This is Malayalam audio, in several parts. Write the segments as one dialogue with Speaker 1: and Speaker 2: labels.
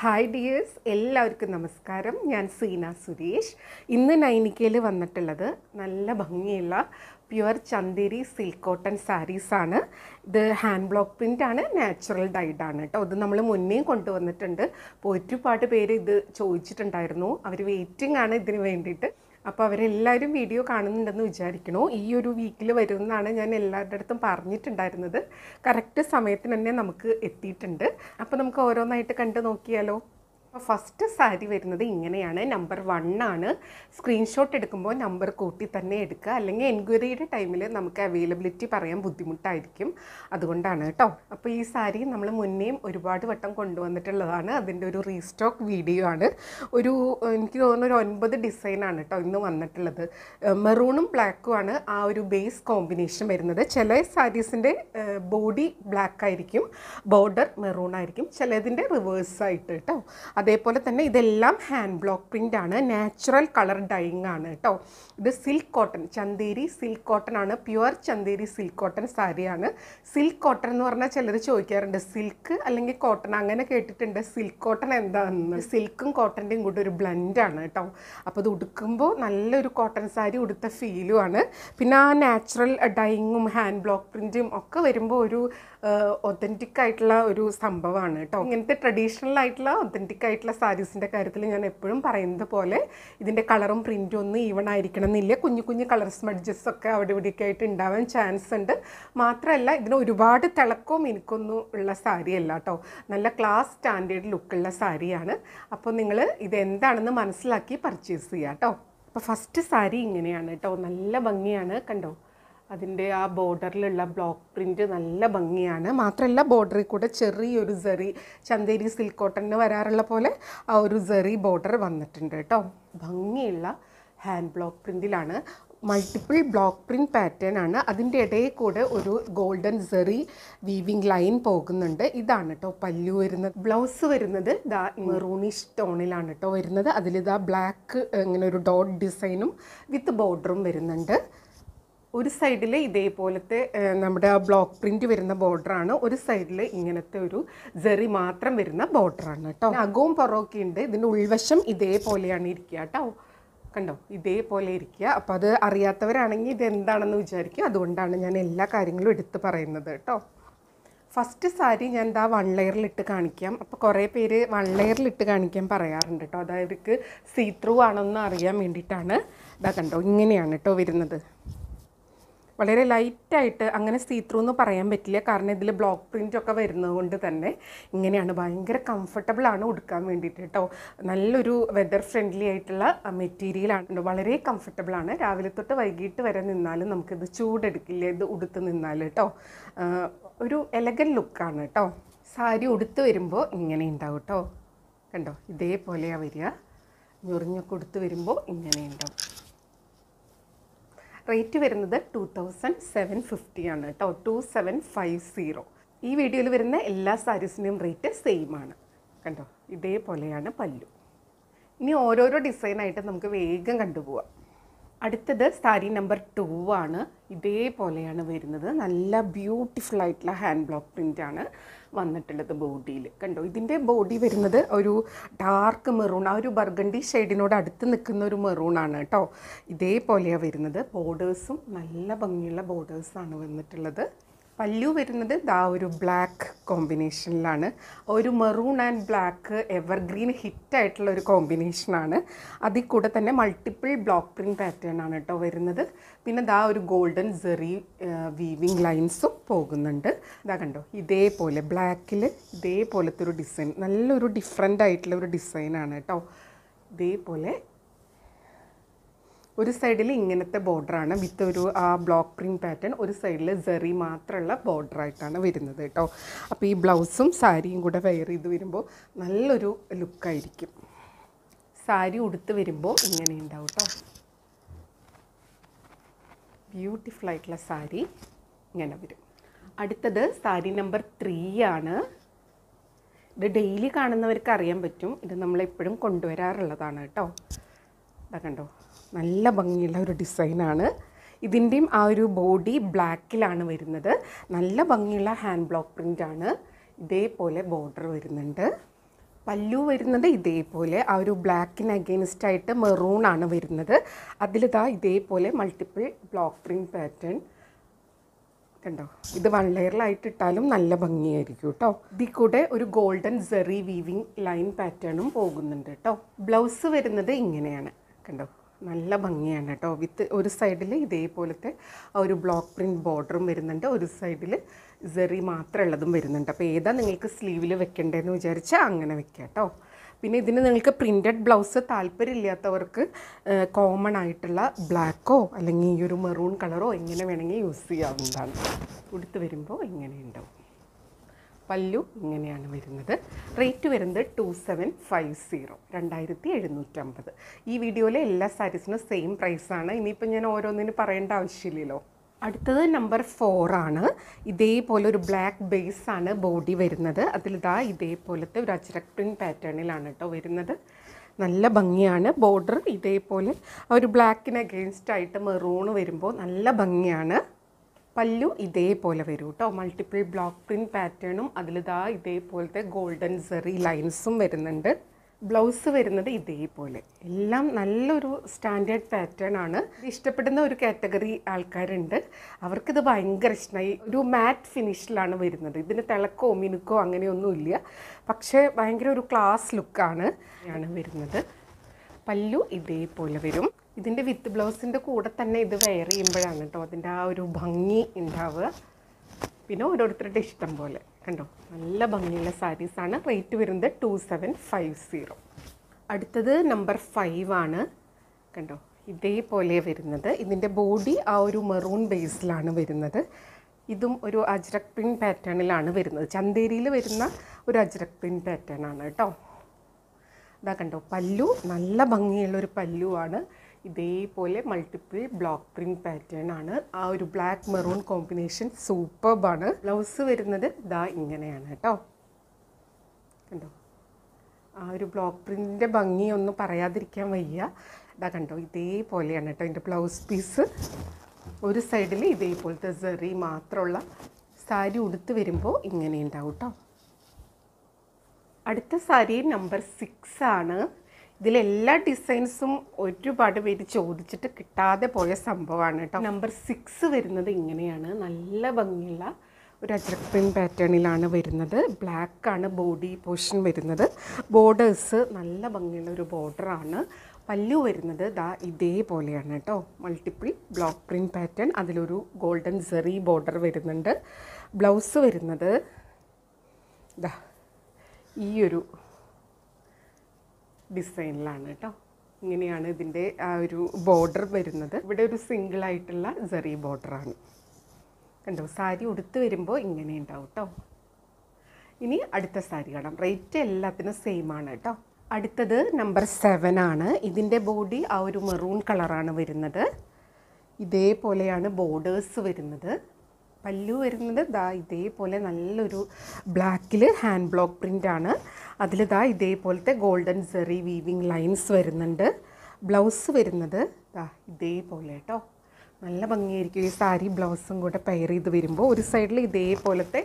Speaker 1: ഹായ് ഡിയേഴ്സ് എല്ലാവർക്കും നമസ്കാരം ഞാൻ സീന സുരേഷ് ഇന്ന് നൈനിക്കയിൽ വന്നിട്ടുള്ളത് നല്ല ഭംഗിയുള്ള പ്യുവർ ചന്ദേരി സിൽക്ക് കോട്ടൺ സാരീസാണ് ഇത് ഹാൻഡ് ബ്ലോക്ക് പ്രിൻ്റ് ആണ് നാച്ചുറൽ ഡൈഡ് ആണ് കേട്ടോ ഇത് നമ്മൾ മുന്നേ കൊണ്ടുവന്നിട്ടുണ്ട് ഒരുപാട് പേര് ഇത് ചോദിച്ചിട്ടുണ്ടായിരുന്നു അവർ വെയിറ്റിംഗ് ആണ് ഇതിന് വേണ്ടിയിട്ട് അപ്പോൾ അവരെല്ലാവരും വീഡിയോ കാണുന്നുണ്ടെന്ന് വിചാരിക്കണോ ഈ ഒരു വീക്കിൽ വരുമെന്നാണ് ഞാൻ എല്ലാവരുടെ അടുത്തും പറഞ്ഞിട്ടുണ്ടായിരുന്നത് കറക്റ്റ് സമയത്തിന് തന്നെ നമുക്ക് എത്തിയിട്ടുണ്ട് അപ്പോൾ നമുക്ക് ഓരോന്നായിട്ട് കണ്ട് നോക്കിയാലോ അപ്പോൾ ഫസ്റ്റ് സാരി വരുന്നത് ഇങ്ങനെയാണ് നമ്പർ വൺ ആണ് സ്ക്രീൻഷോട്ട് എടുക്കുമ്പോൾ നമ്പർ കൂട്ടി തന്നെ എടുക്കുക അല്ലെങ്കിൽ എൻക്വയറിയുടെ ടൈമിൽ നമുക്ക് അവൈലബിലിറ്റി പറയാൻ ബുദ്ധിമുട്ടായിരിക്കും അതുകൊണ്ടാണ് കേട്ടോ അപ്പോൾ ഈ സാരി നമ്മൾ മുന്നേയും ഒരുപാട് വട്ടം കൊണ്ടുവന്നിട്ടുള്ളതാണ് അതിൻ്റെ ഒരു റീസ്റ്റോക്ക് വീഡിയോ ആണ് ഒരു എനിക്ക് തോന്നുന്ന ഒരു ഒൻപത് ഡിസൈനാണ് കേട്ടോ ഇന്ന് വന്നിട്ടുള്ളത് മെറൂണും ബ്ലാക്കും ആണ് ആ ഒരു ബേസ് കോമ്പിനേഷൻ വരുന്നത് ചില സാരീസിൻ്റെ ബോഡി ബ്ലാക്ക് ആയിരിക്കും ബോർഡർ മെറൂൺ ആയിരിക്കും ചിലതിൻ്റെ റിവേഴ്സ് ആയിട്ട് കേട്ടോ അതേപോലെ തന്നെ ഇതെല്ലാം ഹാൻഡ് ബ്ലോക്ക് പ്രിൻ്റ് ആണ് നാച്ചുറൽ കളർ ഡൈയിങ് ആണ് കേട്ടോ ഇത് silk cotton Chanderi silk cotton ആണ് പ്യുവർ ചന്തേരി സിൽക്ക് കോട്ടൺ സാരിയാണ് സിൽക്ക് കോട്ടൺ എന്ന് പറഞ്ഞാൽ ചിലർ ചോദിക്കാറുണ്ട് സിൽക്ക് അല്ലെങ്കിൽ കോട്ടൺ അങ്ങനെ കേട്ടിട്ടുണ്ട് സിൽക്ക് കോട്ടൺ എന്താണെന്ന് സിൽക്കും കോട്ടൻ്റെയും കൂടെ ഒരു ബ്ലെൻഡാണ് കേട്ടോ അപ്പോൾ ഇത് ഉടുക്കുമ്പോൾ നല്ലൊരു കോട്ടൺ സാരി ഉടുത്ത ഫീലുമാണ് പിന്നെ ആ നാച്ചുറൽ ഡൈയിങ്ങും ഹാൻഡ് ബ്ലോക്ക് പ്രിൻറ്റും ഒക്കെ വരുമ്പോൾ ഒരു ഒത്തൻറ്റിക് ആയിട്ടുള്ള ഒരു സംഭവമാണ് കേട്ടോ ഇങ്ങനത്തെ ട്രഡീഷണൽ ആയിട്ടുള്ള ഒത്തൻറ്റിക് ആയിട്ടുള്ള സാരീസിൻ്റെ കാര്യത്തിൽ ഞാൻ എപ്പോഴും പറയുന്നത് പോലെ ഇതിൻ്റെ കളറും പ്രിൻറ്റും ഒന്നും ഈവൺ ആയിരിക്കണം എന്നില്ല കുഞ്ഞു കുഞ്ഞു കളർ സ്മഡ്ജസ് ഒക്കെ അവിടെ ഇവിടെയൊക്കെ ആയിട്ട് ഉണ്ടാവാൻ ചാൻസ് ഉണ്ട് മാത്രമല്ല ഇതിന് ഒരുപാട് തിളക്കവും എനിക്കൊന്നും ഉള്ള സാരിയല്ല കേട്ടോ നല്ല ക്ലാസ് സ്റ്റാൻഡേർഡ് ലുക്കുള്ള സാരിയാണ് അപ്പോൾ നിങ്ങൾ ഇത് എന്താണെന്ന് മനസ്സിലാക്കി പർച്ചേസ് ചെയ്യാം കേട്ടോ അപ്പോൾ ഫസ്റ്റ് സാരി ഇങ്ങനെയാണ് കേട്ടോ നല്ല ഭംഗിയാണ് കണ്ടോ അതിൻ്റെ ആ ബോർഡറിലുള്ള ബ്ലോക്ക് പ്രിൻറ്റ് നല്ല ഭംഗിയാണ് മാത്രമല്ല ബോർഡറിൽ കൂടെ ചെറിയൊരു സെറി ചന്തേരി സിൽക്ക് കോട്ടണിന് വരാറുള്ള പോലെ ആ ഒരു സെറി ബോർഡർ വന്നിട്ടുണ്ട് കേട്ടോ ഭംഗിയുള്ള ഹാൻഡ് ബ്ലോക്ക് പ്രിൻറ്റിലാണ് മൾട്ടിപ്പിൾ ബ്ലോക്ക് പ്രിൻറ്റ് പാറ്റേൺ ആണ് അതിൻ്റെ ഇടയിൽ കൂടെ ഒരു ഗോൾഡൻ സെറി വീവിങ് ലൈൻ പോകുന്നുണ്ട് ഇതാണ് കേട്ടോ പല്ലു വരുന്നത് ബ്ലൗസ് വരുന്നത് ദാ മെറൂണിഷ് ടോണിലാണ് കേട്ടോ വരുന്നത് അതിലിതാ ബ്ലാക്ക് ഇങ്ങനെ ഒരു ഡോട്ട് ഡിസൈനും വിത്ത് ബോർഡറും വരുന്നുണ്ട് ഒരു സൈഡിൽ ഇതേപോലത്തെ നമ്മുടെ ആ ബ്ലോക്ക് പ്രിൻ്റ് വരുന്ന ബോർഡറാണ് ഒരു സൈഡിൽ ഇങ്ങനത്തെ ഒരു ജെറി മാത്രം വരുന്ന ബോർഡറാണ് കേട്ടോ അകവും പുറമൊക്കെ ഉണ്ട് ഇതിൻ്റെ ഉൾവശം ഇതേപോലെയാണ് ഇരിക്കുക കേട്ടോ കണ്ടോ ഇതേപോലെ ഇരിക്കുക അപ്പോൾ അത് അറിയാത്തവരാണെങ്കിൽ ഇതെന്താണെന്ന് വിചാരിക്കും അതുകൊണ്ടാണ് ഞാൻ എല്ലാ കാര്യങ്ങളും എടുത്ത് പറയുന്നത് കേട്ടോ ഫസ്റ്റ് സാരി ഞാൻ എന്താ വൺ ലെയറിലിട്ട് കാണിക്കാം അപ്പോൾ കുറേ പേര് വൺ ലെയറിലിട്ട് കാണിക്കാൻ പറയാറുണ്ട് കേട്ടോ അതായത് സീ ത്രൂ ആണെന്ന് അറിയാൻ വേണ്ടിയിട്ടാണ് ഇതാ കണ്ടോ ഇങ്ങനെയാണ് കേട്ടോ വരുന്നത് വളരെ ലൈറ്റായിട്ട് അങ്ങനെ സീത്രൂ എന്ന് പറയാൻ പറ്റില്ല കാരണം ഇതിൽ ബ്ലോക്ക് പ്രിൻറ്റൊക്കെ വരുന്നത് കൊണ്ട് തന്നെ ഇങ്ങനെയാണ് ഭയങ്കര കംഫർട്ടബിളാണ് ഉടുക്കാൻ വേണ്ടിയിട്ട് കേട്ടോ നല്ലൊരു വെതർ ഫ്രണ്ട്ലി ആയിട്ടുള്ള മെറ്റീരിയലാണ് വളരെ കംഫർട്ടബിളാണ് രാവിലെ തൊട്ട് വൈകിട്ട് വരെ നിന്നാലും നമുക്കിത് ചൂടെടുക്കില്ല ഇത് ഉടുത്ത് നിന്നാൽ കേട്ടോ ഒരു എലഗൻ ലുക്കാണ് കേട്ടോ സാരി ഉടുത്ത് വരുമ്പോൾ ഇങ്ങനെ ഉണ്ടാവും കേട്ടോ കണ്ടോ ഇതേപോലെയാണ് വരിക ഞൊറിഞ്ഞൊക്കെ ഉടുത്ത് വരുമ്പോൾ ഇങ്ങനെ ഉണ്ടാവും റേറ്റ് വരുന്നത് ടു തൗസൻഡ് സെവൻ ഫിഫ്റ്റി ആണ് കേട്ടോ ടു സെവൻ ഫൈവ് സീറോ ഈ വീഡിയോയിൽ വരുന്ന എല്ലാ സാരീസിൻ്റെയും റേറ്റ് സെയിം ആണ് കണ്ടോ ഇതേപോലെയാണ് പല്ലു ഇനി ഓരോരോ ഡിസൈനായിട്ട് നമുക്ക് വേഗം കണ്ടുപോവാം അടുത്തത് സാരി നമ്പർ ടു ആണ് ഇതേപോലെയാണ് വരുന്നത് നല്ല ബ്യൂട്ടിഫുൾ ആയിട്ടുള്ള ഹാൻഡ് ബ്ലോക്ക് പ്രിൻ്റ് ആണ് വന്നിട്ടുള്ളത് ബോഡിയിൽ കണ്ടോ ഇതിൻ്റെ ബോഡി വരുന്നത് ഒരു ഡാർക്ക് മെറൂൺ ആ ഒരു ബർഗണ്ടി ഷെയ്ഡിനോട് അടുത്ത് നിൽക്കുന്ന ഒരു മെറൂണാണ് കേട്ടോ ഇതേപോലെയാണ് വരുന്നത് ബോർഡേഴ്സും നല്ല ഭംഗിയുള്ള ബോർഡേഴ്സാണ് വന്നിട്ടുള്ളത് പല്ലു വരുന്നത് ദാ ഒരു ബ്ലാക്ക് കോമ്പിനേഷനിലാണ് ഒരു മെറൂൺ ആൻഡ് ബ്ലാക്ക് എവർഗ്രീൻ ഹിറ്റായിട്ടുള്ള ഒരു കോമ്പിനേഷനാണ് അതിൽ കൂടെ തന്നെ മൾട്ടിപ്പിൾ ബ്ലോക്ക് പ്രിൻറ്റ് പാറ്റേൺ ആണ് കേട്ടോ വരുന്നത് പിന്നെ ദാ ഒരു ഗോൾഡൻ സെറി വീവിങ് ലൈൻസും പോകുന്നുണ്ട് ഇതാ കണ്ടോ ഇതേപോലെ ബ്ലാക്കിൽ ഇതേപോലത്തെ ഒരു ഡിസൈൻ നല്ലൊരു ഡിഫറെൻ്റ് ആയിട്ടുള്ള ഒരു ഡിസൈനാണ് കേട്ടോ ഇതേപോലെ ഒരു സൈഡിൽ ഇങ്ങനത്തെ ബോർഡറാണ് വിത്ത് ഒരു ആ ബ്ലോക്ക് പ്രിൻറ്റ് പാറ്റേൺ ഒരു സൈഡിൽ ജെറി മാത്രമുള്ള ബോർഡറായിട്ടാണ് വരുന്നത് കേട്ടോ അപ്പോൾ ഈ ബ്ലൗസും സാരിയും കൂടെ വെയർ ചെയ്ത് വരുമ്പോൾ നല്ലൊരു ലുക്കായിരിക്കും സാരി ഉടുത്ത് വരുമ്പോൾ ഇങ്ങനെ ഉണ്ടാവും കേട്ടോ ബ്യൂട്ടിഫുൾ ആയിട്ടുള്ള സാരി ഇങ്ങനെ വരും അടുത്തത് സാരി നമ്പർ ത്രീ ആണ് ഇത് ഡെയിലി കാണുന്നവർക്ക് അറിയാൻ പറ്റും ഇത് നമ്മളെപ്പോഴും കൊണ്ടുവരാറുള്ളതാണ് കേട്ടോ ഇതാ കണ്ടോ നല്ല ഭംഗിയുള്ള ഒരു ഡിസൈനാണ് ഇതിൻ്റെയും ആ ഒരു ബോഡി ബ്ലാക്കിലാണ് വരുന്നത് നല്ല ഭംഗിയുള്ള ഹാൻഡ് ബ്ലോക്ക് പ്രിൻ്റാണ് ഇതേപോലെ ബോർഡർ വരുന്നുണ്ട് പല്ലു വരുന്നത് ഇതേപോലെ ആ ഒരു ബ്ലാക്കിന് അഗെയിൻസ്റ്റ് ആയിട്ട് മെറൂൺ ആണ് വരുന്നത് അതിലിതാ ഇതേപോലെ മൾട്ടിപ്പിൾ ബ്ലോക്ക് പ്രിൻറ്റ് പാറ്റേൺ കണ്ടോ ഇത് വൺ ലെയറിലായിട്ടിട്ടാലും ഇട്ടാലും നല്ല ഭംഗിയായിരിക്കും കേട്ടോ ഇതിൽ കൂടെ ഒരു ഗോൾഡൻ സെറി വീവിങ് ലൈൻ പാറ്റേണും പോകുന്നുണ്ട് കേട്ടോ ബ്ലൗസ് വരുന്നത് ഇങ്ങനെയാണ് കണ്ടോ നല്ല ഭംഗിയാണ് കേട്ടോ വിത്ത് ഒരു സൈഡിൽ ഇതേപോലത്തെ ഒരു ബ്ലോക്ക് പ്രിൻറ്റ് ബോർഡറും വരുന്നുണ്ട് ഒരു സൈഡിൽ മാത്രം മാത്രമുള്ളതും വരുന്നുണ്ട് അപ്പോൾ ഏതാ നിങ്ങൾക്ക് സ്ലീവിൽ വെക്കേണ്ടതെന്ന് വിചാരിച്ചാൽ അങ്ങനെ വെക്കാം കേട്ടോ പിന്നെ ഇതിന് നിങ്ങൾക്ക് പ്രിൻറ്റഡ് ബ്ലൗസ് താല്പര്യമില്ലാത്തവർക്ക് കോമൺ ആയിട്ടുള്ള ബ്ലാക്കോ അല്ലെങ്കിൽ ഈ ഒരു മെറൂൺ കളറോ എങ്ങനെ വേണമെങ്കിൽ യൂസ് ചെയ്യാവുന്നതാണ് ഉടുത്ത് വരുമ്പോൾ ഇങ്ങനെ ഉണ്ടാവും പല്ലു ഇങ്ങനെയാണ് വരുന്നത് റേറ്റ് വരുന്നത് ടു സെവൻ ഫൈവ് സീറോ രണ്ടായിരത്തി എഴുന്നൂറ്റമ്പത് ഈ വീഡിയോയിലെ എല്ലാ സാരീസിനും സെയിം പ്രൈസാണ് ഇനിയിപ്പോൾ ഞാൻ ഓരോന്നിനും പറയേണ്ട ആവശ്യമില്ലല്ലോ അടുത്തത് നമ്പർ ഫോറാണ് ഇതേപോലെ ഒരു ബ്ലാക്ക് ബേസ് ആണ് ബോഡി വരുന്നത് അതിലിതാ ഇതേപോലത്തെ ഒരു അച്ചരക് പാറ്റേണിലാണ് കേട്ടോ വരുന്നത് നല്ല ഭംഗിയാണ് ബോർഡർ ഇതേപോലെ ഒരു ബ്ലാക്കിന് അഗെയിൻസ്റ്റായിട്ട് ആയിട്ട് മെറൂൺ വരുമ്പോൾ നല്ല ഭംഗിയാണ് പല്ലു ഇതേപോലെ വരും കേട്ടോ മൾട്ടിപ്പിൾ ബ്ലോക്ക് പ്രിൻറ്റ് പാറ്റേണും അതിലിതാ ഇതേപോലത്തെ ഗോൾഡൻ സെറി ലൈൻസും വരുന്നുണ്ട് ബ്ലൗസ് വരുന്നത് ഇതേപോലെ എല്ലാം നല്ലൊരു സ്റ്റാൻഡേർഡ് പാറ്റേൺ ആണ് ഇഷ്ടപ്പെടുന്ന ഒരു കാറ്റഗറി ആൾക്കാരുണ്ട് അവർക്കിത് ഭയങ്കര ഇഷ്ടമായി ഒരു മാറ്റ് ഫിനിഷിലാണ് വരുന്നത് ഇതിന് തിളക്കോ മിനുക്കോ അങ്ങനെയൊന്നുമില്ല പക്ഷേ ഭയങ്കര ഒരു ക്ലാസ് ലുക്കാണ് ആണ് വരുന്നത് പല്ലു ഇതേപോലെ വരും ഇതിൻ്റെ വിത്ത് ബ്ലൗസിൻ്റെ കൂടെ തന്നെ ഇത് വെയർ ചെയ്യുമ്പോഴാണ് കേട്ടോ അതിൻ്റെ ആ ഒരു ഭംഗി ഉണ്ടാവുക പിന്നെ ഓരോരുത്തരുടെ ഇഷ്ടം പോലെ കണ്ടോ നല്ല ഭംഗിയുള്ള സാരീസാണ് റേറ്റ് വരുന്നത് ടു സെവൻ ഫൈവ് സീറോ അടുത്തത് നമ്പർ ഫൈവ് ആണ് കണ്ടോ ഇതേപോലെ വരുന്നത് ഇതിൻ്റെ ബോഡി ആ ഒരു മെറൂൺ ബേസിലാണ് വരുന്നത് ഇതും ഒരു അജ്രക് പിൻ പാറ്റേണിലാണ് വരുന്നത് ചന്തേരിയിൽ വരുന്ന ഒരു അജ്രക് പിൻ പാറ്റേൺ ആണ് കേട്ടോ ഇതാ കണ്ടോ പല്ലു നല്ല ഭംഗിയുള്ളൊരു പല്ലുവാണ് ഇതേപോലെ മൾട്ടിപ്പിൾ ബ്ലോക്ക് പ്രിന്റ് പാറ്റേൺ ആണ് ആ ഒരു ബ്ലാക്ക് മെറൂൺ കോമ്പിനേഷൻ സൂപ്പർബാണ് ബ്ലൗസ് വരുന്നത് ഇതാ ഇങ്ങനെയാണ് കേട്ടോ കണ്ടോ ആ ഒരു ബ്ലോക്ക് പ്രിൻറ്റിൻ്റെ ഭംഗി ഒന്നും പറയാതിരിക്കാൻ വയ്യ ഇതാ കണ്ടോ ഇതേപോലെയാണ് കേട്ടോ എൻ്റെ ബ്ലൗസ് പീസ് ഒരു സൈഡിൽ ഇതേപോലത്തെ സെറി മാത്രമുള്ള സാരി ഉടുത്ത് വരുമ്പോൾ ഇങ്ങനെ ഉണ്ടാവും കേട്ടോ അടുത്ത സാരി നമ്പർ സിക്സ് ആണ് ഇതിലെല്ലാ ഡിസൈൻസും ഒരുപാട് പേര് ചോദിച്ചിട്ട് കിട്ടാതെ പോയ സംഭവമാണ് കേട്ടോ നമ്പർ സിക്സ് വരുന്നത് ഇങ്ങനെയാണ് നല്ല ഭംഗിയുള്ള ഒരു അജ്രപ്പിൻ പാറ്റേണിലാണ് വരുന്നത് ബ്ലാക്കാണ് ആണ് ബോഡി പോർഷൻ വരുന്നത് ബോർഡേഴ്സ് നല്ല ഭംഗിയുള്ള ഒരു ബോർഡറാണ് പല്ലു വരുന്നത് ദാ ഇതേപോലെയാണ് കേട്ടോ മൾട്ടിപ്പിൾ ബ്ലോക്ക് പ്രിൻറ്റ് പാറ്റേൺ അതിലൊരു ഗോൾഡൻ സെറി ബോർഡർ വരുന്നുണ്ട് ബ്ലൗസ് വരുന്നത് ദാ ഈ ഒരു ഡിസൈനിലാണ് കേട്ടോ ഇങ്ങനെയാണ് ഇതിൻ്റെ ആ ഒരു ബോർഡർ വരുന്നത് ഇവിടെ ഒരു സിംഗിൾ ആയിട്ടുള്ള ജെറി ബോർഡറാണ് കണ്ടോ സാരി ഉടുത്ത് വരുമ്പോൾ ഇങ്ങനെ ഉണ്ടാവും കേട്ടോ ഇനി അടുത്ത സാരി കാണാം റേറ്റ് എല്ലാത്തിനും സെയിം ആണ് കേട്ടോ അടുത്തത് നമ്പർ സെവൻ ആണ് ഇതിൻ്റെ ബോഡി ആ ഒരു മെറൂൺ കളറാണ് വരുന്നത് ഇതേപോലെയാണ് ബോർഡേഴ്സ് വരുന്നത് പല്ലു വരുന്നത് ദാ ഇതേപോലെ നല്ലൊരു ബ്ലാക്കിൽ ഹാൻഡ് ബ്ലോക്ക് ആണ് അതിൽ ദാ ഇതേപോലത്തെ ഗോൾഡൻ സെറി വീവിങ് ലൈൻസ് വരുന്നുണ്ട് ബ്ലൗസ് വരുന്നത് ദാ ഇതേപോലെ കേട്ടോ നല്ല ഭംഗിയായിരിക്കും ഈ സാരി ബ്ലൗസും കൂടെ പെയർ ചെയ്ത് വരുമ്പോൾ ഒരു സൈഡിൽ ഇതേപോലത്തെ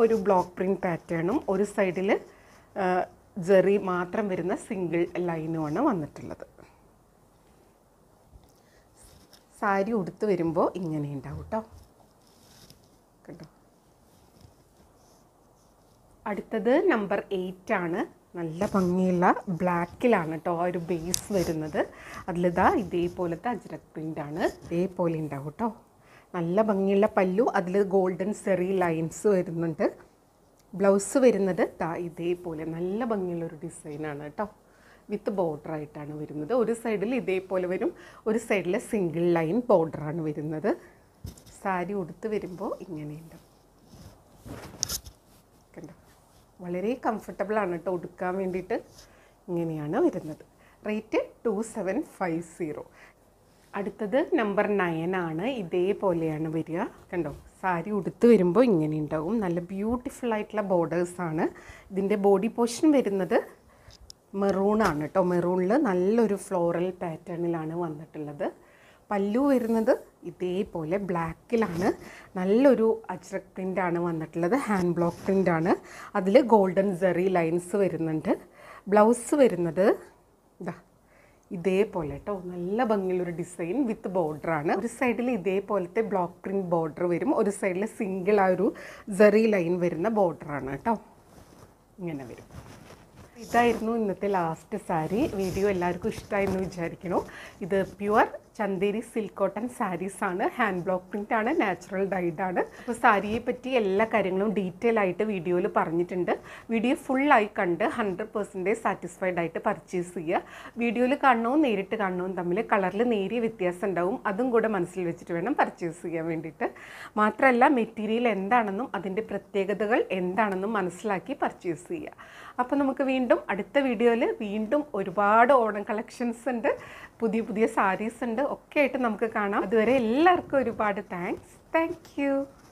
Speaker 1: ഒരു ബ്ലോക്ക് പ്രിൻറ്റ് പാറ്റേണും ഒരു സൈഡിൽ ജെറി മാത്രം വരുന്ന സിംഗിൾ ലൈനുമാണ് വന്നിട്ടുള്ളത് സാരി ഉടുത്ത് വരുമ്പോൾ ഇങ്ങനെ ഉണ്ടാവും കേട്ടോ കേട്ടോ അടുത്തത് നമ്പർ എയ്റ്റ് ആണ് നല്ല ഭംഗിയുള്ള ബ്ലാക്കിലാണ് കേട്ടോ ആ ഒരു ബേസ് വരുന്നത് അതിലിതാ ഇതേപോലത്തെ അജ്രക് ആണ് ഇതേപോലെ ഉണ്ടാവും കേട്ടോ നല്ല ഭംഗിയുള്ള പല്ലു അതിൽ ഗോൾഡൻ സെറി ലൈൻസ് വരുന്നുണ്ട് ബ്ലൗസ് വരുന്നത് താ ഇതേപോലെ നല്ല ഭംഗിയുള്ള ഒരു ഡിസൈനാണ് കേട്ടോ വിത്ത് ബോർഡർ ആയിട്ടാണ് വരുന്നത് ഒരു സൈഡിൽ ഇതേപോലെ വരും ഒരു സൈഡിൽ സിംഗിൾ ലൈൻ ബോർഡറാണ് വരുന്നത് സാരി ഉടുത്ത് വരുമ്പോൾ ഇങ്ങനെയുണ്ട് കണ്ടോ വളരെ കംഫർട്ടബിൾ ആണ് കേട്ടോ ഉടുക്കാൻ വേണ്ടിയിട്ട് ഇങ്ങനെയാണ് വരുന്നത് rate two seven five zero അടുത്തത് നമ്പർ ആണ് ഇതേപോലെയാണ് വരിക കണ്ടോ സാരി ഉടുത്ത് വരുമ്പോൾ ഇങ്ങനെ ഉണ്ടാവും നല്ല ബ്യൂട്ടിഫുൾ ആയിട്ടുള്ള ബോർഡേഴ്സാണ് ഇതിൻ്റെ ബോഡി പോർഷൻ വരുന്നത് മെറൂണാണ് കേട്ടോ മെറൂണിൽ നല്ലൊരു ഫ്ലോറൽ പാറ്റേണിലാണ് വന്നിട്ടുള്ളത് പല്ലു വരുന്നത് ഇതേപോലെ ബ്ലാക്കിലാണ് നല്ലൊരു അജ്രക് പ്രിൻ്റാണ് വന്നിട്ടുള്ളത് ഹാൻഡ് ബ്ലോക്ക് പ്രിൻ്റാണ് അതിൽ ഗോൾഡൻ സെറി ലൈൻസ് വരുന്നുണ്ട് ബ്ലൗസ് വരുന്നത് ഇതാ ഇതേപോലെ കേട്ടോ നല്ല ഭംഗിയുള്ളൊരു ഡിസൈൻ വിത്ത് ബോർഡറാണ് ഒരു സൈഡിൽ ഇതേപോലത്തെ ബ്ലോക്ക് പ്രിൻറ്റ് ബോർഡർ വരും ഒരു സൈഡിൽ സിംഗിൾ ആ ഒരു സെറി ലൈൻ വരുന്ന ബോർഡറാണ് കേട്ടോ ഇങ്ങനെ വരും ഇതായിരുന്നു ഇന്നത്തെ ലാസ്റ്റ് സാരി വീഡിയോ എല്ലാവർക്കും ഇഷ്ടമായി എന്ന് ഇത് pure Chanderi silk cotton saris ആണ് ഹാൻഡ് ബ്ലോക്ക് പ്രിൻ്റ് ആണ് നാച്ചുറൽ ഡൈഡ് ആണ് അപ്പോൾ സാരിയെ പറ്റി എല്ലാ കാര്യങ്ങളും ഡീറ്റെയിൽ ആയിട്ട് വീഡിയോയിൽ പറഞ്ഞിട്ടുണ്ട് വീഡിയോ ഫുള്ളായി കണ്ട് ഹൺഡ്രഡ് പെർസെൻറ്റേജ് സാറ്റിസ്ഫൈഡ് ആയിട്ട് പർച്ചേസ് ചെയ്യുക വീഡിയോയിൽ കാണണവും നേരിട്ട് കാണണവും തമ്മിൽ കളറിൽ നേരിയ വ്യത്യാസം ഉണ്ടാവും അതും കൂടെ മനസ്സിൽ വെച്ചിട്ട് വേണം പർച്ചേസ് ചെയ്യാൻ വേണ്ടിയിട്ട് മാത്രമല്ല മെറ്റീരിയൽ എന്താണെന്നും അതിൻ്റെ പ്രത്യേകതകൾ എന്താണെന്നും മനസ്സിലാക്കി പർച്ചേസ് ചെയ്യുക അപ്പോൾ നമുക്ക് വീണ്ടും അടുത്ത വീഡിയോയിൽ വീണ്ടും ഒരുപാട് ഓണം കളക്ഷൻസ് ഉണ്ട് പുതിയ പുതിയ സാരീസ് ഉണ്ട് ഒക്കെ ആയിട്ട് നമുക്ക് കാണാം അതുവരെ എല്ലാവർക്കും ഒരുപാട് താങ്ക്സ് താങ്ക്